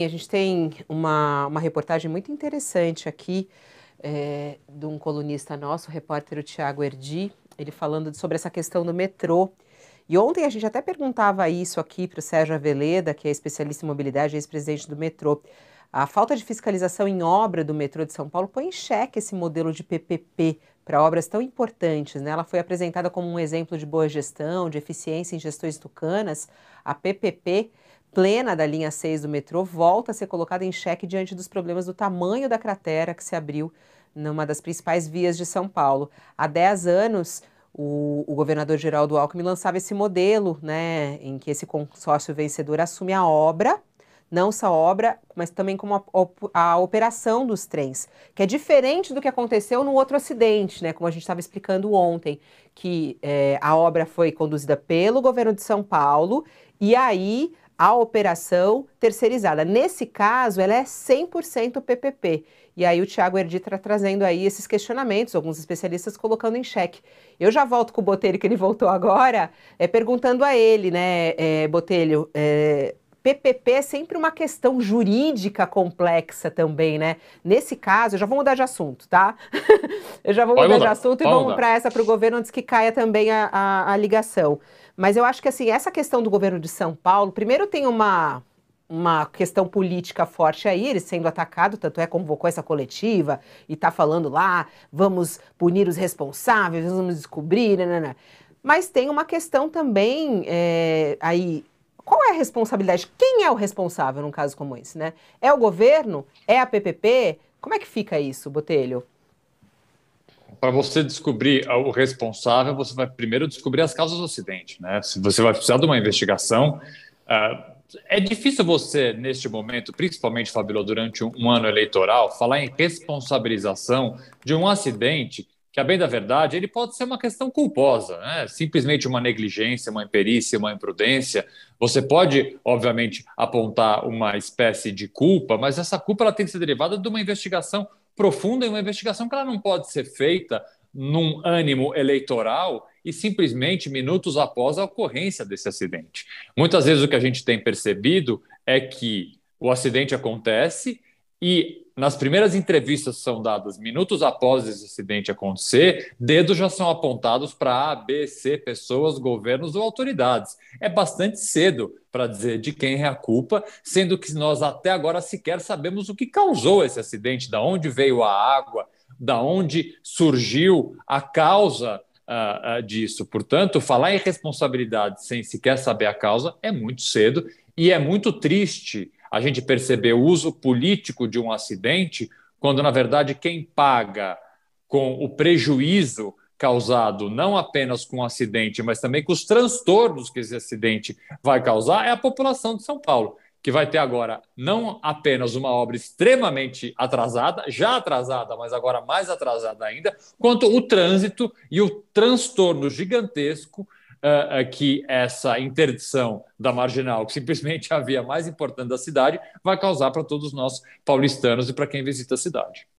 A gente tem uma, uma reportagem muito interessante aqui é, de um colunista nosso, o repórter Tiago Erdi, ele falando sobre essa questão do metrô. E ontem a gente até perguntava isso aqui para o Sérgio Aveleda, que é especialista em mobilidade e ex-presidente do metrô. A falta de fiscalização em obra do metrô de São Paulo põe em xeque esse modelo de PPP para obras tão importantes. Né? Ela foi apresentada como um exemplo de boa gestão, de eficiência em gestões tucanas. A PPP plena da linha 6 do metrô volta a ser colocada em xeque diante dos problemas do tamanho da cratera que se abriu numa das principais vias de São Paulo. Há 10 anos, o, o governador Geraldo Alckmin lançava esse modelo, né, em que esse consórcio vencedor assume a obra, não só a obra, mas também como a, a operação dos trens, que é diferente do que aconteceu no outro acidente, né, como a gente estava explicando ontem, que é, a obra foi conduzida pelo governo de São Paulo e aí a operação terceirizada. Nesse caso, ela é 100% PPP. E aí o Tiago Erditra tá trazendo aí esses questionamentos, alguns especialistas colocando em xeque. Eu já volto com o Botelho, que ele voltou agora, é, perguntando a ele, né, é, Botelho, é, PPP é sempre uma questão jurídica complexa também, né? Nesse caso, eu já vou mudar de assunto, tá? eu já vou mudar, mudar, de assunto Pode e vamos para essa para o governo antes que caia também a, a, a, ligação. Mas eu acho que assim, essa questão do governo de São Paulo, primeiro tem uma, uma questão política forte aí, ele sendo atacado, tanto é convocou essa coletiva e tá falando lá, vamos punir os responsáveis, vamos descobrir, né? né, né. Mas tem uma questão também é, aí qual é a responsabilidade? Quem é o responsável num caso como esse, né? É o governo? É a PPP? Como é que fica isso, Botelho? Para você descobrir o responsável, você vai primeiro descobrir as causas do acidente, né? Se você vai precisar de uma investigação, uh, é difícil você, neste momento, principalmente, Fabíola, durante um ano eleitoral, falar em responsabilização de um acidente que, a bem da verdade, ele pode ser uma questão culposa, né? simplesmente uma negligência, uma imperícia, uma imprudência. Você pode, obviamente, apontar uma espécie de culpa, mas essa culpa ela tem que ser derivada de uma investigação profunda e uma investigação que ela não pode ser feita num ânimo eleitoral e simplesmente minutos após a ocorrência desse acidente. Muitas vezes o que a gente tem percebido é que o acidente acontece e nas primeiras entrevistas são dadas minutos após esse acidente acontecer, dedos já são apontados para A, B, C pessoas, governos ou autoridades. É bastante cedo para dizer de quem é a culpa, sendo que nós até agora sequer sabemos o que causou esse acidente, da onde veio a água, da onde surgiu a causa uh, uh, disso. Portanto, falar em responsabilidade sem sequer saber a causa é muito cedo e é muito triste a gente perceber o uso político de um acidente, quando na verdade quem paga com o prejuízo causado não apenas com o acidente, mas também com os transtornos que esse acidente vai causar é a população de São Paulo, que vai ter agora não apenas uma obra extremamente atrasada, já atrasada, mas agora mais atrasada ainda, quanto o trânsito e o transtorno gigantesco uh, ah, que essa interdição da marginal, que simplesmente a via mais importante da cidade, vai causar para todos nós paulistanos e para quem visita a cidade.